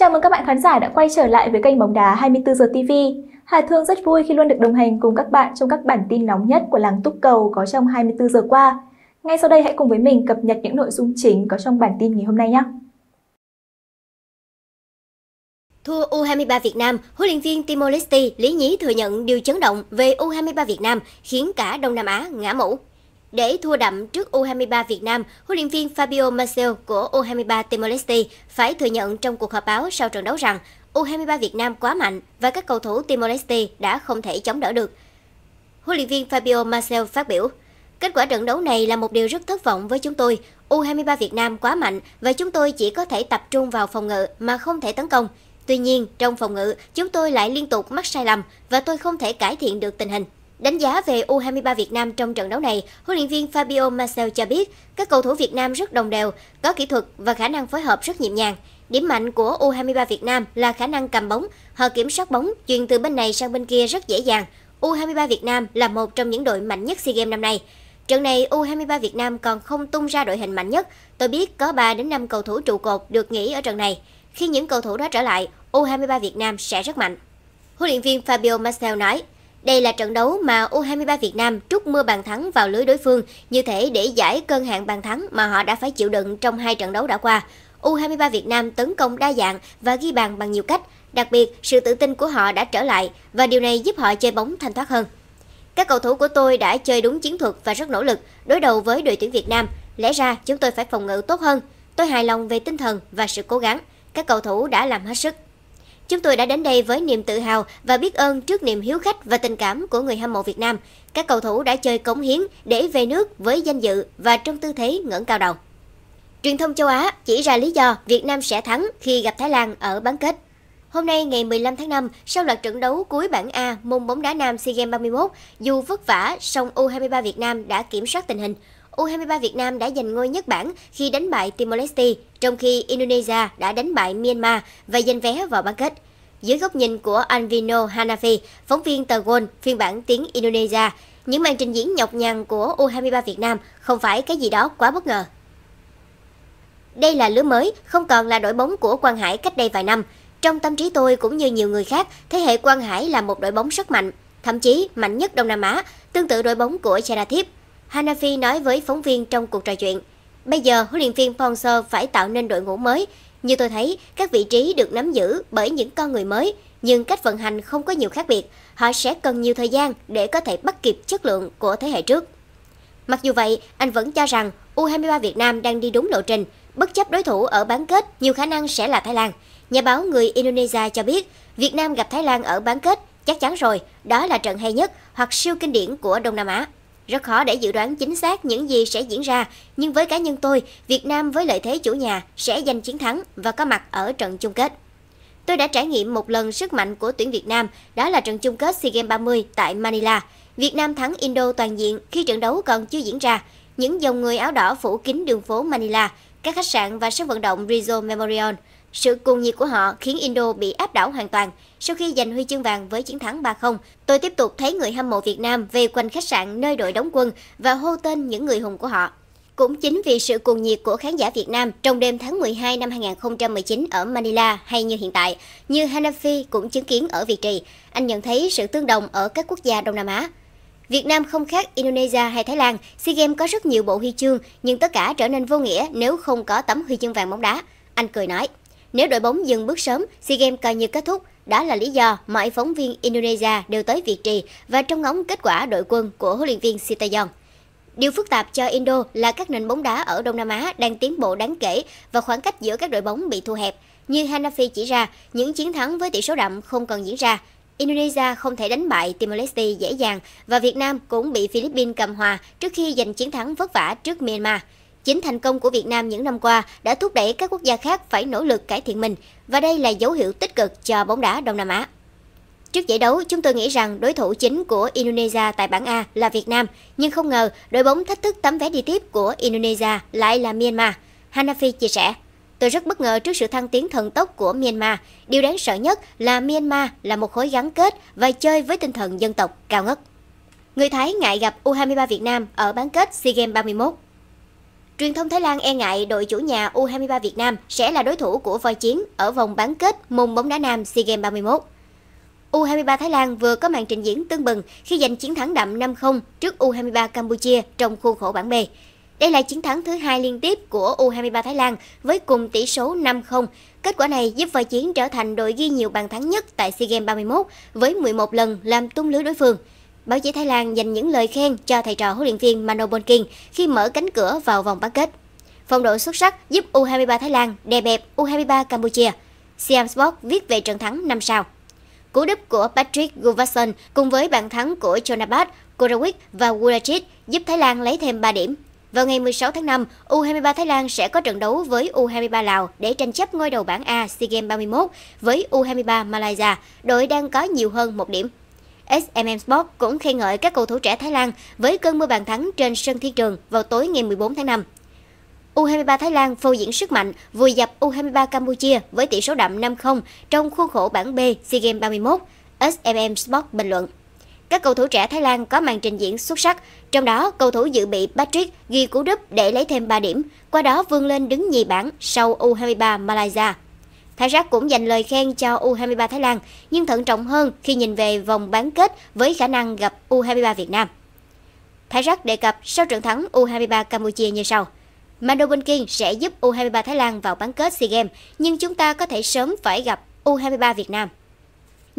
Chào mừng các bạn khán giả đã quay trở lại với kênh bóng đá 24 giờ TV. Hà Thương rất vui khi luôn được đồng hành cùng các bạn trong các bản tin nóng nhất của làng túc cầu có trong 24 giờ qua. Ngay sau đây hãy cùng với mình cập nhật những nội dung chính có trong bản tin ngày hôm nay nhé. Thua U23 Việt Nam, huấn luyện viên Timor Leste Lý Nhí thừa nhận điều chấn động về U23 Việt Nam khiến cả Đông Nam Á ngã mũ. Để thua đậm trước U23 Việt Nam, huấn luyện viên Fabio Marcel của U23 Timor-Leste phải thừa nhận trong cuộc họp báo sau trận đấu rằng U23 Việt Nam quá mạnh và các cầu thủ Timor-Leste đã không thể chống đỡ được. Huấn luyện viên Fabio Marcel phát biểu, Kết quả trận đấu này là một điều rất thất vọng với chúng tôi. U23 Việt Nam quá mạnh và chúng tôi chỉ có thể tập trung vào phòng ngự mà không thể tấn công. Tuy nhiên, trong phòng ngự, chúng tôi lại liên tục mắc sai lầm và tôi không thể cải thiện được tình hình. Đánh giá về U23 Việt Nam trong trận đấu này, huấn luyện viên Fabio Marcel cho biết các cầu thủ Việt Nam rất đồng đều, có kỹ thuật và khả năng phối hợp rất nhịp nhàng. Điểm mạnh của U23 Việt Nam là khả năng cầm bóng, họ kiểm soát bóng, chuyền từ bên này sang bên kia rất dễ dàng. U23 Việt Nam là một trong những đội mạnh nhất SEA Games năm nay. Trận này U23 Việt Nam còn không tung ra đội hình mạnh nhất. Tôi biết có 3 đến 5 cầu thủ trụ cột được nghỉ ở trận này. Khi những cầu thủ đó trở lại, U23 Việt Nam sẽ rất mạnh. Huấn luyện viên Fabio Marcel nói, đây là trận đấu mà U23 Việt Nam trút mưa bàn thắng vào lưới đối phương, như thể để giải cơn hạn bàn thắng mà họ đã phải chịu đựng trong hai trận đấu đã qua. U23 Việt Nam tấn công đa dạng và ghi bàn bằng nhiều cách, đặc biệt sự tự tin của họ đã trở lại và điều này giúp họ chơi bóng thanh thoát hơn. Các cầu thủ của tôi đã chơi đúng chiến thuật và rất nỗ lực đối đầu với đội tuyển Việt Nam. Lẽ ra chúng tôi phải phòng ngự tốt hơn. Tôi hài lòng về tinh thần và sự cố gắng. Các cầu thủ đã làm hết sức. Chúng tôi đã đến đây với niềm tự hào và biết ơn trước niềm hiếu khách và tình cảm của người hâm mộ Việt Nam. Các cầu thủ đã chơi cống hiến để về nước với danh dự và trong tư thế ngẩng cao đầu. Truyền thông châu Á chỉ ra lý do Việt Nam sẽ thắng khi gặp Thái Lan ở bán kết. Hôm nay ngày 15 tháng 5, sau loạt trận đấu cuối bảng A môn bóng đá nam SEA Games 31, dù vất vả, song U23 Việt Nam đã kiểm soát tình hình. U23 Việt Nam đã giành ngôi nhất bảng khi đánh bại Timor-Leste, trong khi Indonesia đã đánh bại Myanmar và giành vé vào bán kết. Dưới góc nhìn của Anvino Hanafi, phóng viên tờ Gold phiên bản tiếng Indonesia, những màn trình diễn nhọc nhằn của U23 Việt Nam không phải cái gì đó quá bất ngờ. Đây là lứa mới, không còn là đội bóng của Quang Hải cách đây vài năm. Trong tâm trí tôi cũng như nhiều người khác, thế hệ Quang Hải là một đội bóng rất mạnh, thậm chí mạnh nhất Đông Nam Á, tương tự đội bóng của Chera Thiếp Hanafi nói với phóng viên trong cuộc trò chuyện. Bây giờ, huấn luyện viên Ponser phải tạo nên đội ngũ mới. Như tôi thấy, các vị trí được nắm giữ bởi những con người mới, nhưng cách vận hành không có nhiều khác biệt. Họ sẽ cần nhiều thời gian để có thể bắt kịp chất lượng của thế hệ trước. Mặc dù vậy, anh vẫn cho rằng U23 Việt Nam đang đi đúng lộ trình, bất chấp đối thủ ở bán kết nhiều khả năng sẽ là Thái Lan. Nhà báo người Indonesia cho biết, Việt Nam gặp Thái Lan ở bán kết chắc chắn rồi, đó là trận hay nhất hoặc siêu kinh điển của Đông Nam Á. Rất khó để dự đoán chính xác những gì sẽ diễn ra, nhưng với cá nhân tôi, Việt Nam với lợi thế chủ nhà sẽ giành chiến thắng và có mặt ở trận chung kết. Tôi đã trải nghiệm một lần sức mạnh của tuyển Việt Nam, đó là trận chung kết SEA Games 30 tại Manila. Việt Nam thắng Indo toàn diện khi trận đấu còn chưa diễn ra. Những dòng người áo đỏ phủ kín đường phố Manila, các khách sạn và sân vận động Rizal Memorial – sự cuồng nhiệt của họ khiến Indo bị áp đảo hoàn toàn. Sau khi giành huy chương vàng với chiến thắng 3-0, tôi tiếp tục thấy người hâm mộ Việt Nam về quanh khách sạn nơi đội đóng quân và hô tên những người hùng của họ. Cũng chính vì sự cuồng nhiệt của khán giả Việt Nam trong đêm tháng 12 năm 2019 ở Manila hay như hiện tại, như Hanafi cũng chứng kiến ở Việt Trì, anh nhận thấy sự tương đồng ở các quốc gia Đông Nam Á. Việt Nam không khác Indonesia hay Thái Lan, SEA Games có rất nhiều bộ huy chương nhưng tất cả trở nên vô nghĩa nếu không có tấm huy chương vàng bóng đá. Anh cười nói. Nếu đội bóng dừng bước sớm, SEA Games coi như kết thúc. Đó là lý do mọi phóng viên Indonesia đều tới Việt Trì và trông ngóng kết quả đội quân của huấn luyện viên Sintayong. Điều phức tạp cho Indo là các nền bóng đá ở Đông Nam Á đang tiến bộ đáng kể và khoảng cách giữa các đội bóng bị thu hẹp. Như Hanafi chỉ ra, những chiến thắng với tỷ số đậm không còn diễn ra. Indonesia không thể đánh bại Timor-Leste dễ dàng và Việt Nam cũng bị Philippines cầm hòa trước khi giành chiến thắng vất vả trước Myanmar. Chính thành công của Việt Nam những năm qua đã thúc đẩy các quốc gia khác phải nỗ lực cải thiện mình và đây là dấu hiệu tích cực cho bóng đá Đông Nam Á. Trước giải đấu, chúng tôi nghĩ rằng đối thủ chính của Indonesia tại bảng A là Việt Nam, nhưng không ngờ đội bóng thách thức tấm vé đi tiếp của Indonesia lại là Myanmar, Hanafi chia sẻ. Tôi rất bất ngờ trước sự thăng tiến thần tốc của Myanmar. Điều đáng sợ nhất là Myanmar là một khối gắn kết và chơi với tinh thần dân tộc cao ngất. Người Thái ngại gặp U23 Việt Nam ở bán kết SEA Games 31. Truyền thông Thái Lan e ngại đội chủ nhà U23 Việt Nam sẽ là đối thủ của voi chiến ở vòng bán kết môn bóng đá nam SEA Games 31. U23 Thái Lan vừa có màn trình diễn tương bừng khi giành chiến thắng đậm 5-0 trước U23 Campuchia trong khuôn khổ bảng B. Đây là chiến thắng thứ hai liên tiếp của U23 Thái Lan với cùng tỷ số 5-0. Kết quả này giúp voi chiến trở thành đội ghi nhiều bàn thắng nhất tại SEA Games 31 với 11 lần làm tung lưới đối phương báo chí Thái Lan dành những lời khen cho thầy trò huấn luyện viên Mano Bonking khi mở cánh cửa vào vòng bán kết. Phong độ xuất sắc giúp U23 Thái Lan đè bẹp U23 Campuchia. Siam Sport viết về trận thắng năm sao. Cú đúp của Patrick Guvasson cùng với bàn thắng của Chonabat, Korawik và Wurachit giúp Thái Lan lấy thêm 3 điểm. Vào ngày 16 tháng 5, U23 Thái Lan sẽ có trận đấu với U23 Lào để tranh chấp ngôi đầu bảng A SEA Games 31 với U23 Malaysia, đội đang có nhiều hơn một điểm. SMM Sport cũng khen ngợi các cầu thủ trẻ Thái Lan với cơn mưa bàn thắng trên sân thiên trường vào tối ngày 14 tháng 5. U23 Thái Lan phô diễn sức mạnh vùi dập U23 Campuchia với tỷ số đậm 5-0 trong khuôn khổ bảng B SEA Games 31, SMM Sport bình luận. Các cầu thủ trẻ Thái Lan có màn trình diễn xuất sắc, trong đó cầu thủ dự bị Patrick ghi cú đúp để lấy thêm 3 điểm, qua đó vươn lên đứng nhì bảng sau U23 Malaysia. Thái Rác cũng dành lời khen cho U23 Thái Lan, nhưng thận trọng hơn khi nhìn về vòng bán kết với khả năng gặp U23 Việt Nam. Thái Rác đề cập sau trận thắng U23 Campuchia như sau. Mando Bonkin sẽ giúp U23 Thái Lan vào bán kết SEA Games, nhưng chúng ta có thể sớm phải gặp U23 Việt Nam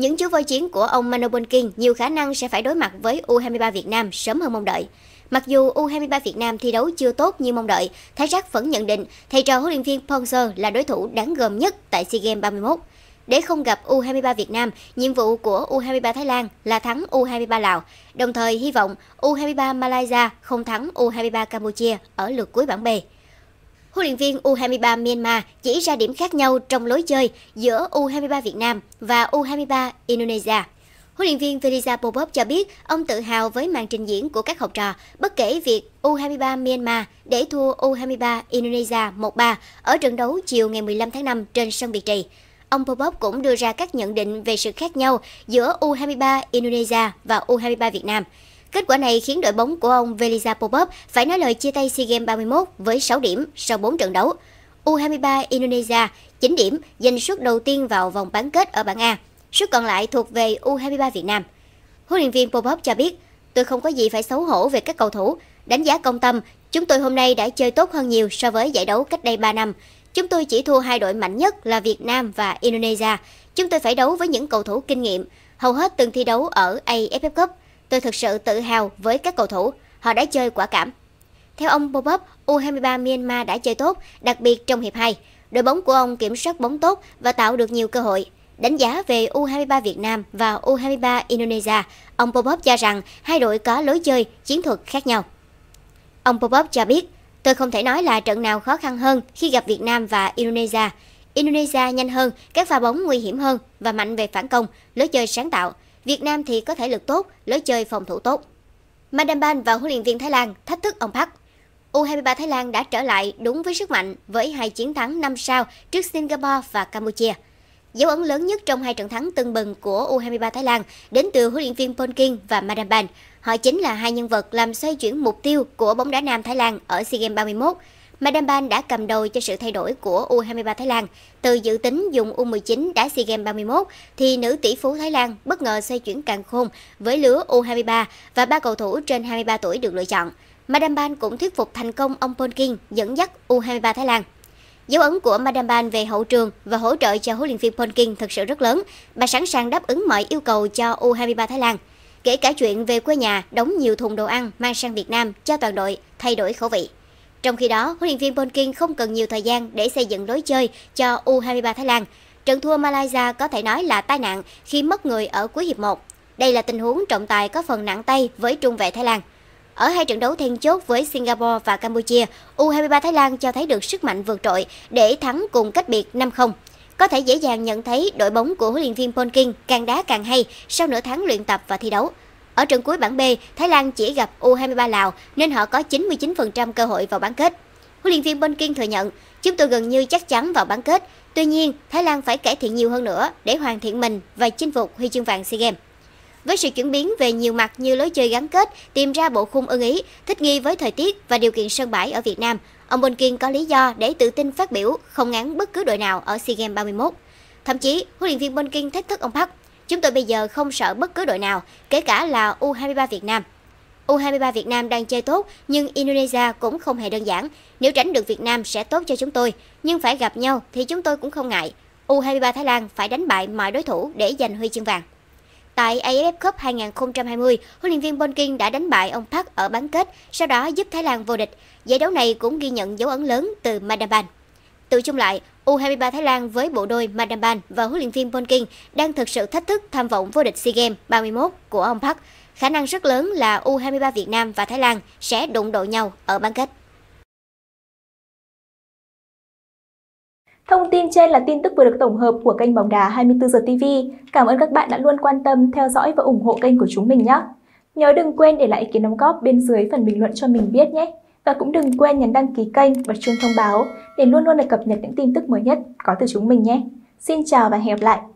những chú voi chiến của ông Manobon King nhiều khả năng sẽ phải đối mặt với U23 Việt Nam sớm hơn mong đợi. Mặc dù U23 Việt Nam thi đấu chưa tốt như mong đợi, Thái Rắc vẫn nhận định thầy trò huấn luyện viên Ponser là đối thủ đáng gờm nhất tại SEA Games 31. Để không gặp U23 Việt Nam, nhiệm vụ của U23 Thái Lan là thắng U23 Lào, đồng thời hy vọng U23 Malaysia không thắng U23 Campuchia ở lượt cuối bảng B huấn luyện viên U23 Myanmar chỉ ra điểm khác nhau trong lối chơi giữa U23 Việt Nam và U23 Indonesia. Huấn luyện viên Veriza Popov cho biết ông tự hào với màn trình diễn của các học trò, bất kể việc U23 Myanmar để thua U23 Indonesia 1-3 ở trận đấu chiều ngày 15 tháng 5 trên sân Việt Trì. Ông Popov cũng đưa ra các nhận định về sự khác nhau giữa U23 Indonesia và U23 Việt Nam. Kết quả này khiến đội bóng của ông Velisa Popov phải nói lời chia tay SEA Games 31 với 6 điểm sau 4 trận đấu. U23 Indonesia 9 điểm giành suất đầu tiên vào vòng bán kết ở bảng A. Suất còn lại thuộc về U23 Việt Nam. Huấn luyện viên Popov cho biết, tôi không có gì phải xấu hổ về các cầu thủ. Đánh giá công tâm, chúng tôi hôm nay đã chơi tốt hơn nhiều so với giải đấu cách đây 3 năm. Chúng tôi chỉ thua hai đội mạnh nhất là Việt Nam và Indonesia. Chúng tôi phải đấu với những cầu thủ kinh nghiệm. Hầu hết từng thi đấu ở AFF Cup tôi thực sự tự hào với các cầu thủ, họ đã chơi quả cảm. Theo ông Popov, U23 Myanmar đã chơi tốt, đặc biệt trong hiệp 2. Đội bóng của ông kiểm soát bóng tốt và tạo được nhiều cơ hội. Đánh giá về U23 Việt Nam và U23 Indonesia, ông Popov cho rằng hai đội có lối chơi, chiến thuật khác nhau. Ông Popov cho biết, tôi không thể nói là trận nào khó khăn hơn khi gặp Việt Nam và Indonesia. Indonesia nhanh hơn, các pha bóng nguy hiểm hơn và mạnh về phản công, lối chơi sáng tạo. Việt Nam thì có thể lực tốt, lối chơi phòng thủ tốt. Ban và huấn luyện viên Thái Lan thách thức ông Park. U23 Thái Lan đã trở lại đúng với sức mạnh với hai chiến thắng 5 sao trước Singapore và Campuchia. Dấu ấn lớn nhất trong hai trận thắng tưng bừng của U23 Thái Lan đến từ huấn luyện viên Polking và Ban. Họ chính là hai nhân vật làm xoay chuyển mục tiêu của bóng đá nam Thái Lan ở SEA Games 31. Madam Ban đã cầm đầu cho sự thay đổi của U23 Thái Lan. Từ dự tính dùng U19 đá SEA Games 31 thì nữ tỷ phú Thái Lan bất ngờ xoay chuyển càng khôn với lứa U23 và ba cầu thủ trên 23 tuổi được lựa chọn. Madam Ban cũng thuyết phục thành công ông Paul King dẫn dắt U23 Thái Lan. Dấu ấn của Madam Ban về hậu trường và hỗ trợ cho huấn luyện viên Paul King thật sự rất lớn. Bà sẵn sàng đáp ứng mọi yêu cầu cho U23 Thái Lan kể cả chuyện về quê nhà đóng nhiều thùng đồ ăn mang sang Việt Nam cho toàn đội, thay đổi khẩu vị. Trong khi đó, huấn luyện viên Polking không cần nhiều thời gian để xây dựng lối chơi cho U23 Thái Lan. Trận thua Malaysia có thể nói là tai nạn khi mất người ở cuối hiệp 1. Đây là tình huống trọng tài có phần nặng tay với trung vệ Thái Lan. Ở hai trận đấu then chốt với Singapore và Campuchia, U23 Thái Lan cho thấy được sức mạnh vượt trội để thắng cùng cách biệt 5-0. Có thể dễ dàng nhận thấy đội bóng của huấn luyện viên Polking càng đá càng hay sau nửa tháng luyện tập và thi đấu. Ở trận cuối bảng B, Thái Lan chỉ gặp U23 Lào nên họ có 99% cơ hội vào bán kết. Huấn luyện viên Bên Kiên thừa nhận, chúng tôi gần như chắc chắn vào bán kết. Tuy nhiên, Thái Lan phải cải thiện nhiều hơn nữa để hoàn thiện mình và chinh phục huy chương vàng SEA Games. Với sự chuyển biến về nhiều mặt như lối chơi gắn kết, tìm ra bộ khung ưng ý, thích nghi với thời tiết và điều kiện sân bãi ở Việt Nam, ông Bên Kiên có lý do để tự tin phát biểu không ngán bất cứ đội nào ở SEA Games 31. Thậm chí, huấn luyện viên Bên Kiên thách thức ông Park Chúng tôi bây giờ không sợ bất cứ đội nào, kể cả là U23 Việt Nam. U23 Việt Nam đang chơi tốt nhưng Indonesia cũng không hề đơn giản. Nếu tránh được Việt Nam sẽ tốt cho chúng tôi, nhưng phải gặp nhau thì chúng tôi cũng không ngại. U23 Thái Lan phải đánh bại mọi đối thủ để giành huy chương vàng. Tại AFF Cup 2020, huấn luyện viên Bonking đã đánh bại ông Park ở bán kết, sau đó giúp Thái Lan vô địch. Giải đấu này cũng ghi nhận dấu ấn lớn từ Madaban. Tự chung lại, U23 Thái Lan với bộ đôi Madamban và huấn luyện viên Polking đang thực sự thách thức tham vọng vô địch SEA Games 31 của ông Park. Khả năng rất lớn là U23 Việt Nam và Thái Lan sẽ đụng độ nhau ở bán kết. Thông tin trên là tin tức vừa được tổng hợp của kênh bóng đá 24 giờ TV. Cảm ơn các bạn đã luôn quan tâm, theo dõi và ủng hộ kênh của chúng mình nhé. Nhớ đừng quên để lại ý kiến đóng góp bên dưới phần bình luận cho mình biết nhé. Và cũng đừng quên nhấn đăng ký kênh, bật chuông thông báo để luôn luôn được cập nhật những tin tức mới nhất có từ chúng mình nhé. Xin chào và hẹn gặp lại!